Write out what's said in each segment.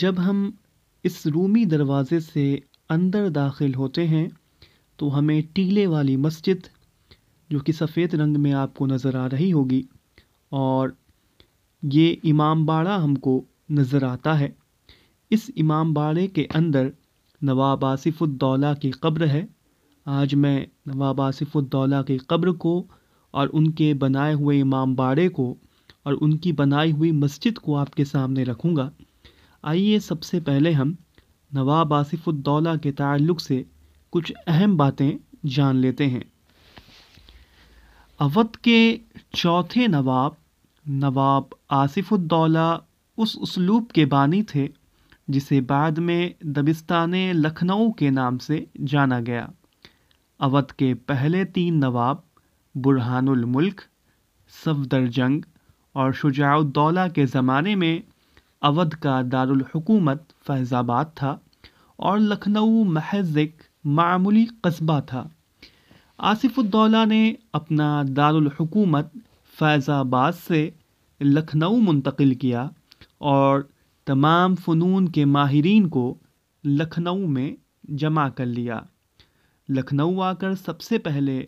जब हम इस रूमी दरवाज़े से अंदर दाखिल होते हैं तो हमें टीले वाली मस्जिद जो कि सफ़ेद रंग में आपको नज़र आ रही होगी और ये इमाम बाड़ा हमको नज़र आता है इस इमाम बाड़े के अंदर नवाब आसिफ़ुद्दौला की कब्र है आज मैं नवाब आसिफ़ुद्दौला की कब्र को और उनके बनाए हुए इमाम बाड़े को और उनकी बनाई हुई मस्जिद को आपके सामने रखूँगा आइए सबसे पहले हम नवाब आसिफुद्दौला के ताल्लुक से कुछ अहम बातें जान लेते हैं अवध के चौथे नवाब नवाब आसिफुद्दौला उस उसलूब के बानी थे जिसे बाद में दबिस्तान लखनऊ के नाम से जाना गया अवध के पहले तीन नवाब बुरहानुल मुल्क जंग और शुजाउद्दौला के ज़माने में अवध का दारुल हुकूमत फैज़ाबाद था और लखनऊ महज एक मामूली कस्बा था आसिफुद्दौला ने अपना दारुल हुकूमत फैज़ाबाद से लखनऊ मुंतकिल किया और तमाम फ़नून के माहरीन को लखनऊ में जमा कर लिया लखनऊ आकर सबसे पहले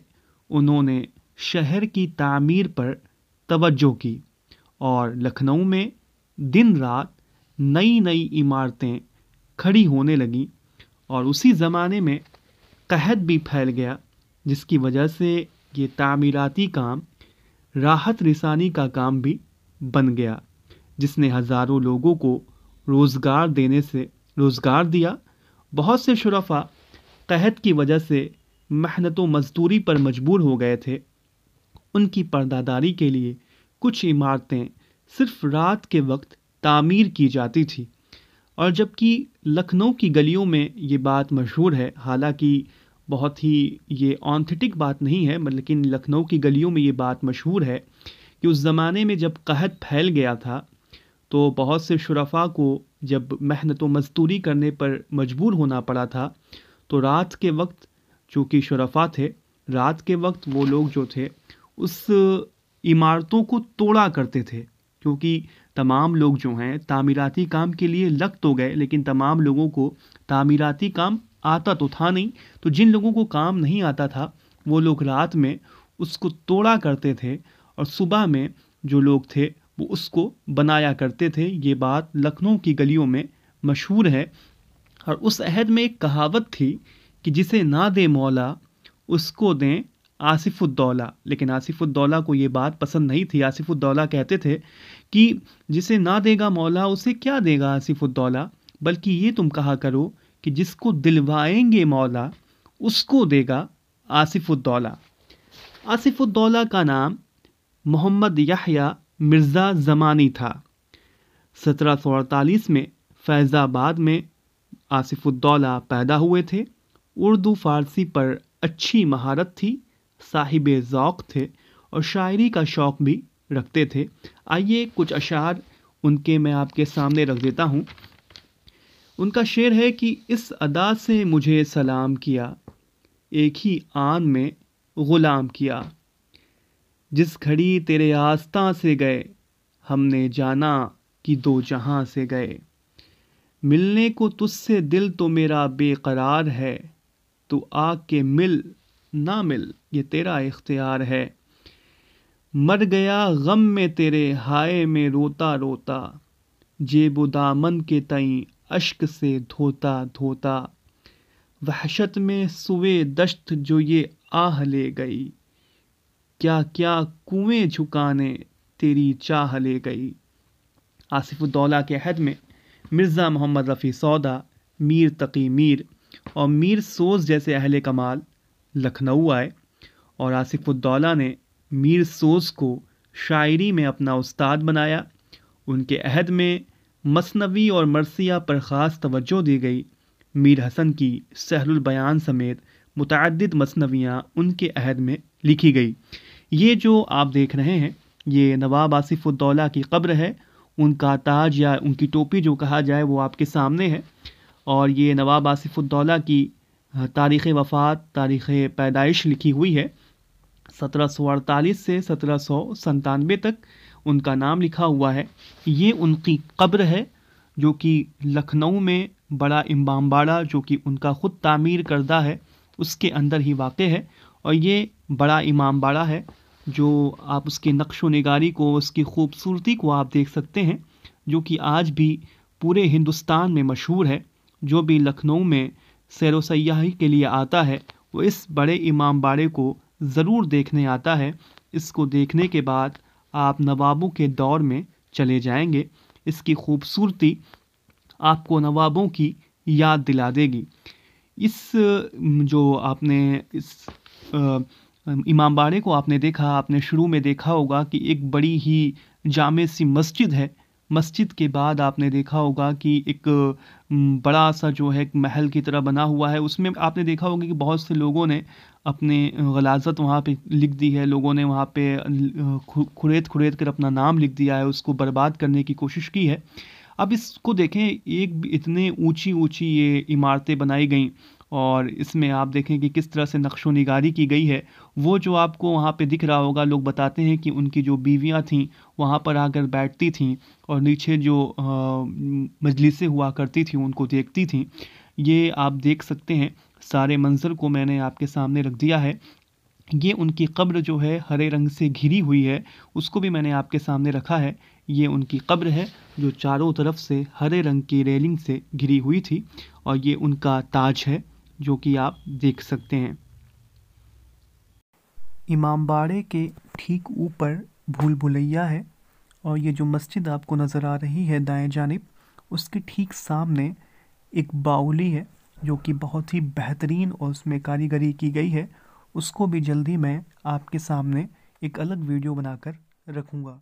उन्होंने शहर की तामीर पर तवज्जो की और लखनऊ में दिन रात नई नई इमारतें खड़ी होने लगीं और उसी ज़माने में कहत भी फैल गया जिसकी वजह से ये तामीराती काम राहत रिसानी का काम भी बन गया जिसने हज़ारों लोगों को रोज़गार देने से रोज़गार दिया बहुत से शुरफा कहत की वजह से मेहनत मज़दूरी पर मजबूर हो गए थे उनकी पर्दादारी के लिए कुछ इमारतें सिर्फ रात के वक्त तामीर की जाती थी और जबकि लखनऊ की गलियों में ये बात मशहूर है हालांकि बहुत ही ये ऑनथेटिक बात नहीं है लेकिन लखनऊ की गलियों में ये बात मशहूर है कि उस ज़माने में जब कहत फैल गया था तो बहुत से शुरफा को जब मेहनत व मजदूरी करने पर मजबूर होना पड़ा था तो रात के वक्त चूँकि शुरफा थे रात के वक्त वो लोग जो थे उस इमारतों को तोड़ा करते थे क्योंकि तमाम लोग जो हैं तामीराती काम के लिए लग तो गए लेकिन तमाम लोगों को तामीराती काम आता तो था नहीं तो जिन लोगों को काम नहीं आता था वो लोग रात में उसको तोड़ा करते थे और सुबह में जो लोग थे वो उसको बनाया करते थे ये बात लखनऊ की गलियों में मशहूर है और उस अहद में एक कहावत थी कि जिसे ना दे मौला उसको दें आसिफुद्दौला लेकिन आसिफुद्दौला को ये बात पसंद नहीं थी आसिफुद्दौला कहते थे कि जिसे ना देगा मौला उसे क्या देगा आसिफुद्दौला बल्कि ये तुम कहा करो कि जिसको दिलवाएंगे मौला उसको देगा आसिफुद्दौला आसिफुद्दौला का नाम मोहम्मद याहया मिर्ज़ा ज़मानी था सत्रह सौ अड़तालीस में फैज़ाबाद में आसिफुद्दौला पैदा हुए थे उर्दू फ़ारसी पर अच्छी महारत थी साहिब ओक़ थे और शायरी का शौक़ भी रखते थे आइए कुछ अशार उनके मैं आपके सामने रख देता हूँ उनका शेर है कि इस अदा से मुझे सलाम किया एक ही आन में ग़ुलाम किया जिस घड़ी तेरे आस्था से गए हमने जाना कि दो जहाँ से गए मिलने को तुझसे दिल तो मेरा बेकरार है तो आके मिल ना मिल ये तेरा इख्तियार है मर गया गम में तेरे हाय में रोता रोता जेब दामन के तई अश्क से धोता धोता वहशत में सुवे दश्त जो ये आह ले गई क्या क्या कुएं झुकाने तेरी चाह ले गई आसिफुद्दौला के अहद में मिर्ज़ा मोहम्मद रफ़ी सौदा मीर तकी मीर और मीर सोज जैसे अहल कमाल लखनऊ आए और आसिफुद्दौला ने मीर सोस को शायरी में अपना उस्ताद बनाया उनके अहद में मसनवी और मरसिया पर ख़ास तवज्जो दी गई मीर हसन की बयान समेत मुतद मसनवियाँ उनके अहद में लिखी गई ये जो आप देख रहे हैं ये नवाब आसिफुद्दौला की कब्र है उनका ताज या उनकी टोपी जो कहा जाए वो आपके सामने है और ये नवाब आसिफुद्दौला की तारीख़ वफ़ात तारीख़ पैदाइश लिखी हुई है सत्रह से सत्रह तक उनका नाम लिखा हुआ है ये उनकी कब्र है जो कि लखनऊ में बड़ा इम्बामबाड़ा जो कि उनका ख़ुद तामीर करदा है उसके अंदर ही वाक़ है और ये बड़ा इमामबाड़ा है जो आप उसके नक्श नगारी को उसकी खूबसूरती को आप देख सकते हैं जो कि आज भी पूरे हिंदुस्तान में मशहूर है जो भी लखनऊ में सैर सयाही के लिए आता है वो इस बड़े इमाम बाड़े को ज़रूर देखने आता है इसको देखने के बाद आप नवाबों के दौर में चले जाएंगे इसकी खूबसूरती आपको नवाबों की याद दिला देगी इस जो आपने इस इमाम बाड़े को आपने देखा आपने शुरू में देखा होगा कि एक बड़ी ही जाम सी मस्जिद है मस्जिद के बाद आपने देखा होगा कि एक बड़ा सा जो है एक महल की तरह बना हुआ है उसमें आपने देखा होगा कि बहुत से लोगों ने अपने ग़लाज़त वहाँ पे लिख दी है लोगों ने वहाँ पे खुरेद खुरेद कर अपना नाम लिख दिया है उसको बर्बाद करने की कोशिश की है अब इसको देखें एक इतने ऊंची ऊंची ये इमारतें बनाई गई और इसमें आप देखें कि किस तरह से नक्शो निगारी की गई है वो जो आपको वहाँ पे दिख रहा होगा लोग बताते हैं कि उनकी जो बीवियाँ थीं वहाँ पर आकर बैठती थीं और नीचे जो मजलिसें हुआ करती थीं उनको देखती थीं ये आप देख सकते हैं सारे मंज़र को मैंने आपके सामने रख दिया है ये उनकी कब्र जो है हरे रंग से घिरी हुई है उसको भी मैंने आपके सामने रखा है ये उनकी कब्र है जो चारों तरफ से हरे रंग की रेलिंग से घिरी हुई थी और ये उनका ताज है जो कि आप देख सकते हैं इमाम बाड़े के ठीक ऊपर भूल भुलैया है और ये जो मस्जिद आपको नज़र आ रही है दाएं जानब उसके ठीक सामने एक बाउली है जो कि बहुत ही बेहतरीन और उसमें कारीगरी की गई है उसको भी जल्दी मैं आपके सामने एक अलग वीडियो बनाकर रखूँगा